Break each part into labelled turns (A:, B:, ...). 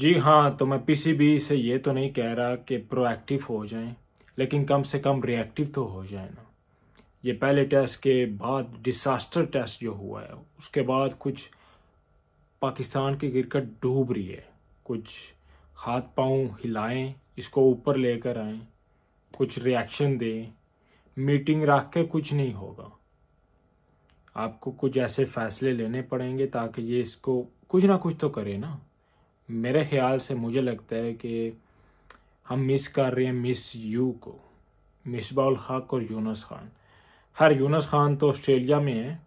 A: जी हाँ तो मैं पीसीबी से ये तो नहीं कह रहा कि प्रोएक्टिव हो जाएं लेकिन कम से कम रिएक्टिव तो हो जाए ना ये पहले टेस्ट के बाद डिसास्टर टेस्ट जो हुआ है उसके बाद कुछ पाकिस्तान की क्रिकेट डूब रही है कुछ हाथ पाँव हिलाएं इसको ऊपर लेकर आएं कुछ रिएक्शन दें मीटिंग रख के कुछ नहीं होगा आपको कुछ ऐसे फैसले लेने पड़ेंगे ताकि ये इसको कुछ ना कुछ तो करे ना मेरे ख्याल से मुझे लगता है कि हम मिस कर रहे हैं मिस यू को मिसबाउल हक और यूनस खान हर यूनस खान तो ऑस्ट्रेलिया में है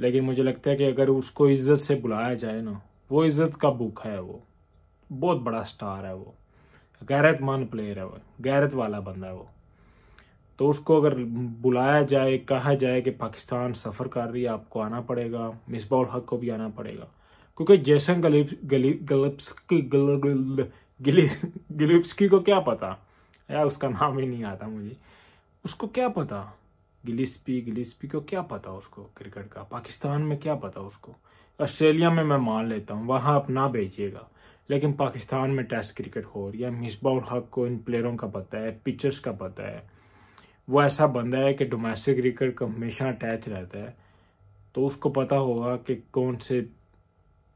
A: लेकिन मुझे लगता है कि अगर उसको इज़्ज़त से बुलाया जाए ना वो इज़्ज़त का भूखा है वो बहुत बड़ा स्टार है वो गैरतमंद प्लेयर है वो गैरत वाला बंदा है वो तो उसको अगर बुलाया जाए कहा जाए कि पाकिस्तान सफ़र कर रही है आपको आना पड़ेगा मिसबाउल हक को भी आना पड़ेगा क्योंकि जैसन गली गिलिप्सकी को क्या पता यार उसका नाम ही नहीं आता मुझे उसको क्या पता गिलिस्पी गिलिस्पी को क्या पता उसको क्रिकेट का पाकिस्तान में क्या पता उसको ऑस्ट्रेलिया में मैं मान लेता हूँ वहाँ आप ना भेजिएगा लेकिन पाकिस्तान में टेस्ट क्रिकेट हो रही है मिसबाउल हक को इन प्लेयरों का पता है पिचर्स का पता है वो ऐसा बंदा है कि डोमेस्टिक क्रिकेट का हमेशा अटैच रहता है तो उसको पता होगा कि कौन से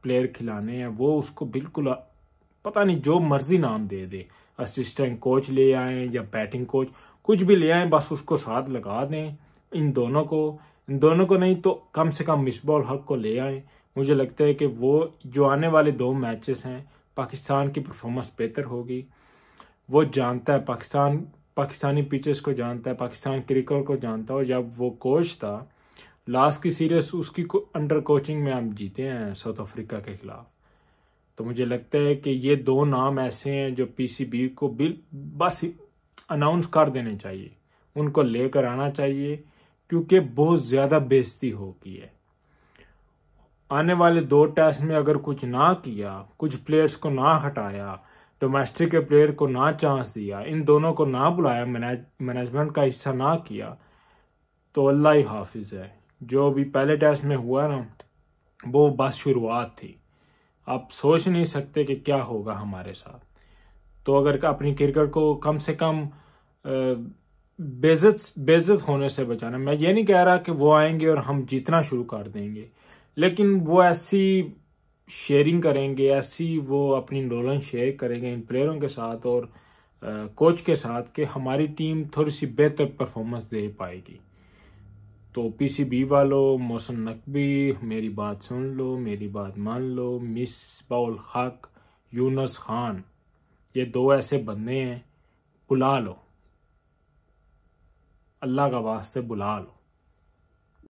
A: प्लेयर खिलाने हैं वो उसको बिल्कुल पता नहीं जो मर्जी नाम दे दे असिस्टेंट कोच ले आए या बैटिंग कोच कुछ भी ले आए बस उसको साथ लगा दें इन दोनों को इन दोनों को नहीं तो कम से कम मिसबॉल हक को ले आए मुझे लगता है कि वो जो आने वाले दो मैचेस हैं पाकिस्तान की परफॉर्मेंस बेहतर होगी वो जानता है पाकिस्तान पाकिस्तानी पिचेस को जानता है पाकिस्तान क्रिकेट को जानता है और जब वो कोच था लास्ट की सीरीज उसकी को, अंडर कोचिंग में हम जीते हैं साउथ अफ्रीका के खिलाफ तो मुझे लगता है कि ये दो नाम ऐसे हैं जो पीसीबी को बिल बस अनाउंस कर देने चाहिए उनको लेकर आना चाहिए क्योंकि बहुत ज़्यादा बेजती होगी है आने वाले दो टेस्ट में अगर कुछ ना किया कुछ प्लेयर्स को ना हटाया डोमेस्टिक के प्लेयर को ना चांस दिया इन दोनों को ना बुलाया मैनेजमेंट का हिस्सा ना किया तो अल्लाह ही हाफिज़ है जो अभी पहले टेस्ट में हुआ ना वो बस शुरुआत थी आप सोच नहीं सकते कि क्या होगा हमारे साथ तो अगर अपनी क्रिकेट को कम से कम बेजत बेजत होने से बचाना मैं ये नहीं कह रहा कि वो आएंगे और हम जीतना शुरू कर देंगे लेकिन वो ऐसी शेयरिंग करेंगे ऐसी वो अपनी डोलन शेयर करेंगे इन प्लेयरों के साथ और कोच के साथ कि हमारी टीम थोड़ी सी बेहतर परफॉर्मेंस दे पाएगी तो पीसीबी वालों मोहसन नकबी मेरी बात सुन लो मेरी बात मान लो मिस बाउल हक यूनस खान ये दो ऐसे बंदे हैं बुला लो अल्लाह का वास्ते बुला लो